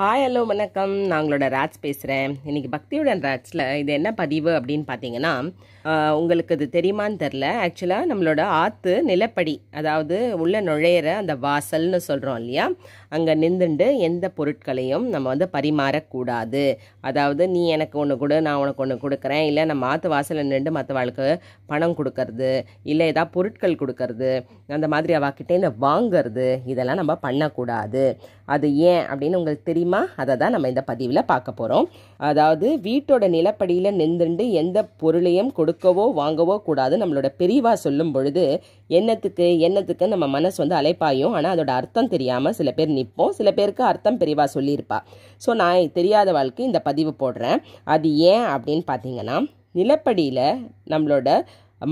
hi hello வணக்கம் நான் உங்களோட ராஜ் பேசுகிறேன் இன்றைக்கி பக்தியுடன் ராஜ்ல இது என்ன பதிவு அப்படின்னு பார்த்தீங்கன்னா உங்களுக்கு இது தெரியுமான்னு தெரில ஆக்சுவலாக நம்மளோட ஆற்று நிலப்படி அதாவது உள்ளே நுழையிற அந்த வாசல்னு சொல்கிறோம் இல்லையா அங்கே நின்றுண்டு எந்த பொருட்களையும் நம்ம வந்து பரிமாறக்கூடாது அதாவது நீ எனக்கு ஒன்று கொடு நான் உனக்கு ஒன்று கொடுக்குறேன் இல்லை நம்ம ஆற்று வாசலில் நின்று மற்றவாளுக்கு பணம் கொடுக்கறது இல்லை ஏதாவது பொருட்கள் கொடுக்கறது அந்த மாதிரி அவாக்கிட்டே இந்த வாங்கிறது இதெல்லாம் நம்ம பண்ணக்கூடாது அது ஏன் அப்படின்னு உங்களுக்கு தெரியும் முடியுமா அதை தான் நம்ம இந்த பதிவில் பார்க்க போகிறோம் அதாவது வீட்டோட நிலப்படியில் நின்றுண்டு எந்த பொருளையும் கொடுக்கவோ வாங்கவோ கூடாது நம்மளோட பெரிவா சொல்லும் பொழுது என்னத்துக்கு என்னத்துக்கு நம்ம மனசு வந்து அலைப்பாயும் ஆனால் அதோட அர்த்தம் தெரியாமல் சில பேர் நிற்போம் சில பேருக்கு அர்த்தம் பெரிவா சொல்லியிருப்பா ஸோ நான் தெரியாத வாழ்க்கை இந்த பதிவு போடுறேன் அது ஏன் அப்படின்னு பார்த்தீங்கன்னா நிலப்படியில் நம்மளோட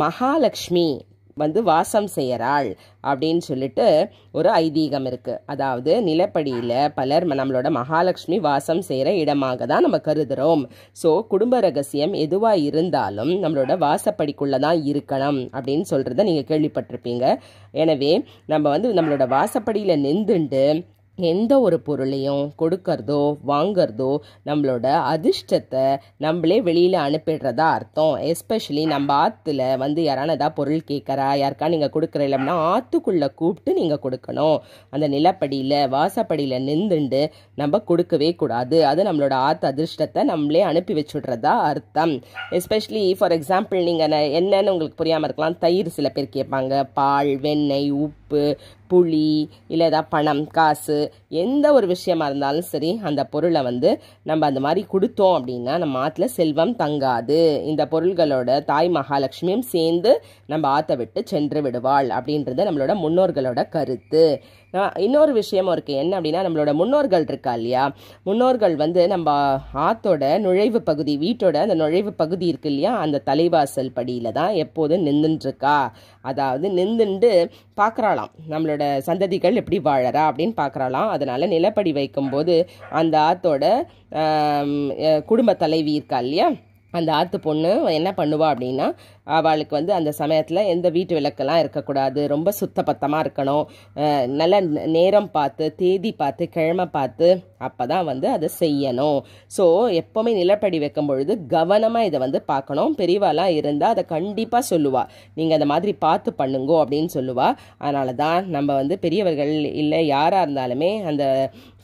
மகாலட்சுமி வந்து வாசம் செய்கிறாள் அப்படின்னு சொல்லிட்டு ஒரு ஐதீகம் இருக்குது அதாவது நிலப்படியில் பலர் நம்மளோட மகாலட்சுமி வாசம் செய்கிற இடமாக தான் நம்ம கருதுகிறோம் ஸோ குடும்ப ரகசியம் எதுவாக இருந்தாலும் நம்மளோட வாசப்படிக்குள்ளே தான் இருக்கணும் அப்படின்னு சொல்கிறத நீங்கள் கேள்விப்பட்டிருப்பீங்க எனவே நம்ம வந்து நம்மளோட வாசப்படியில் நின்றுண்டு எந்த ஒரு பொருளையும் கொடுக்கறதோ வாங்கிறதோ நம்மளோட அதிர்ஷ்டத்தை நம்மளே வெளியில் அனுப்பிடுறதா அர்த்தம் எஸ்பெஷலி நம்ம ஆற்றுல வந்து யாரான ஏதாவது பொருள் கேட்குறா யாருக்கா நீங்கள் கொடுக்குற இல்லைன்னா ஆற்றுக்குள்ளே கூப்பிட்டு நீங்கள் கொடுக்கணும் அந்த நிலப்படியில் வாசப்படியில் நின்றுண்டு நம்ம கொடுக்கவே கூடாது அது நம்மளோட ஆற்று அதிர்ஷ்டத்தை நம்மளே அனுப்பி வச்சுடுறதா அர்த்தம் எஸ்பெஷலி ஃபார் எக்ஸாம்பிள் நீங்கள் என்னென்னு உங்களுக்கு புரியாமல் இருக்கலாம் தயிர் சில பேர் கேட்பாங்க பால் வெண்ணெய் உப்பு புளி இல்லை ஏதாவது பணம் காசு எந்த ஒரு விஷயமா இருந்தாலும் சரி அந்த பொருளை வந்து நம்ம அந்த மாதிரி கொடுத்தோம் அப்படின்னா நம்ம ஆற்றுல செல்வம் தங்காது இந்த பொருள்களோட தாய் மகாலட்சுமியும் சேர்ந்து நம்ம ஆற்றை விட்டு சென்று விடுவாள் அப்படின்றது நம்மளோட முன்னோர்களோட கருத்து இன்னொரு விஷயம் இருக்குது என்ன அப்படின்னா நம்மளோட முன்னோர்கள் இருக்கா இல்லையா முன்னோர்கள் வந்து நம்ம ஆத்தோட நுழைவு பகுதி வீட்டோட அந்த நுழைவு பகுதி இருக்கு இல்லையா அந்த தலைவாசல் படியில் தான் எப்போதும் நின்றுட்டுருக்கா அதாவது நின்றுண்டு பார்க்குறாளாம் நம்மளோட அவரோட சந்ததிகள் எப்படி வாழறா அப்படின்னு பார்க்குறாளாம் அதனால் நிலப்படி வைக்கும்போது அந்த ஆத்தோட குடும்ப தலைவி இருக்கா இல்லையா அந்த ஆத்து பொண்ணு என்ன பண்ணுவா அப்படின்னா அவளுக்கு வந்து அந்த சமயத்தில் எந்த வீட்டு விளக்கெல்லாம் இருக்கக்கூடாது ரொம்ப சுத்தபத்தமாக இருக்கணும் நல்ல நேரம் பார்த்து தேதி பார்த்து கிழமை பார்த்து அப்போ தான் வந்து அதை செய்யணும் ஸோ எப்போவுமே நிலப்படி வைக்கும் பொழுது கவனமாக இதை வந்து பார்க்கணும் பெரியவாலாம் இருந்தால் அதை கண்டிப்பாக சொல்லுவாள் நீங்கள் அந்த மாதிரி பார்த்து பண்ணுங்கோ அப்படின்னு சொல்லுவாள் அதனால தான் நம்ம வந்து பெரியவர்கள் இல்லை யாராக இருந்தாலுமே அந்த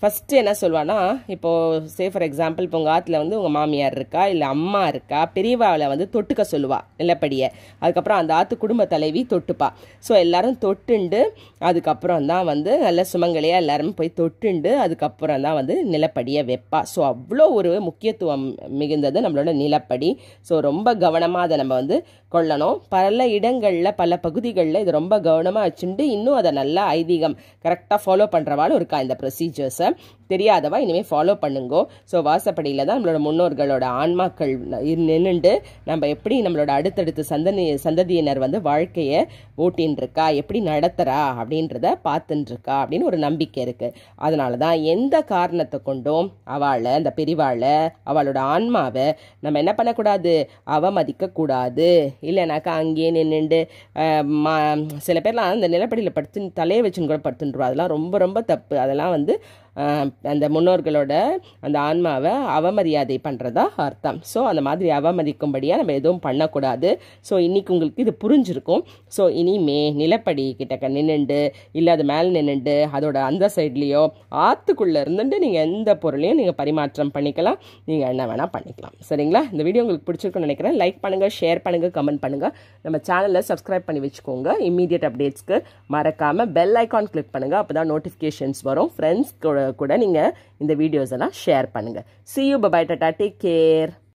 ஃபஸ்ட்டு என்ன சொல்லுவான்னா இப்போது சே ஃபார் எக்ஸாம்பிள் இப்போ உங்கள் ஆற்றுல வந்து உங்கள் மாமியார் இருக்கா இல்லை அம்மா இருக்கா பெரியவாவில் வந்து தொட்டுக்க சொல்லுவாள் நிலப்படியை அதுக்கப்புறம் அந்த ஆற்று குடும்ப தலைவி தொட்டுப்பா ஸோ எல்லோரும் தொட்டுண்டு அதுக்கப்புறம் தான் வந்து நல்ல சுமங்கலையாக எல்லாருமே போய் தொட்டுண்டு அதுக்கப்புறம் தான் வந்து நிலப்படியை வைப்பா ஸோ அவ்வளோ ஒரு முக்கியத்துவம் மிகுந்தது நம்மளோட நிலப்படி ஸோ ரொம்ப கவனமாக அதை நம்ம வந்து கொள்ளணும் பல இடங்களில் பல பகுதிகளில் இது ரொம்ப கவனமாக வச்சுட்டு இன்னும் அதை நல்லா ஐதீகம் கரெக்டாக ஃபாலோ பண்ணுறவாலும் இருக்கா இந்த ப்ரொசீஜர்ஸை தெரியாதவா இனிமேல் ஃபாலோ பண்ணுங்கோ ஸோ வாசப்படியில் தான் நம்மளோட முன்னோர்களோட ஆன்மாக்கள் நின்றுண்டு நம்ம எப்படி நம்மளோட அடுத்தடுத்த சந்தனி சந்ததியினர் வந்து வாழ்க்கையை இருக்கா எப்படி நடத்துகிறா அப்படின்றத பார்த்துட்டுருக்கா அப்படின்னு ஒரு நம்பிக்கை இருக்குது அதனால தான் எந்த காரணத்தை கொண்டும் அவளை அந்த பெரிவாளை அவளோட ஆன்மாவை நம்ம என்ன பண்ணக்கூடாது அவமதிக்கக்கூடாது இல்லைனாக்கா அங்கேயே நின்றுண்டு சில பேர்லாம் அந்த நிலப்படியில் படுத்து தலையை வச்சுன்னு கூட படுத்துட்டுருவா அதெல்லாம் ரொம்ப ரொம்ப தப்பு அதெல்லாம் வந்து அந்த முன்னோர்களோட அந்த ஆன்மாவை அவமரியாதை பண்ணுறதா அர்த்தம் ஸோ அந்த மாதிரி அவமதிக்கும்படியாக நம்ம எதுவும் பண்ணக்கூடாது ஸோ இன்றைக்கி உங்களுக்கு இது புரிஞ்சிருக்கும் ஸோ இனிமே நிலப்படி கிட்டக்க நின்றுண்டு இல்லை அது மேலே நின்றுண்டு அதோட அந்த சைட்லேயோ ஆற்றுக்குள்ளே இருந்துட்டு நீங்கள் எந்த பொருளையும் நீங்கள் பரிமாற்றம் பண்ணிக்கலாம் நீங்கள் என்ன வேணால் பண்ணிக்கலாம் சரிங்களா இந்த வீடியோ உங்களுக்கு பிடிச்சிருக்குன்னு நினைக்கிறேன் லைக் பண்ணுங்கள் ஷேர் பண்ணுங்கள் கமெண்ட் பண்ணுங்கள் நம்ம சேனலில் சப்ஸ்கிரைப் பண்ணி வச்சுக்கோங்க இம்மீடியட் அப்டேட்ஸ்க்கு மறக்காமல் பெல் ஐக்கான் கிளிக் பண்ணுங்கள் அப்போ தான் நோட்டிஃபிகேஷன்ஸ் வரும் ஃப்ரெண்ட்ஸ் கூட நீங்கள் இந்த வீடியோஸ் எல்லாம் ஷேர் பண்ணுங்கள் see you bye tata take care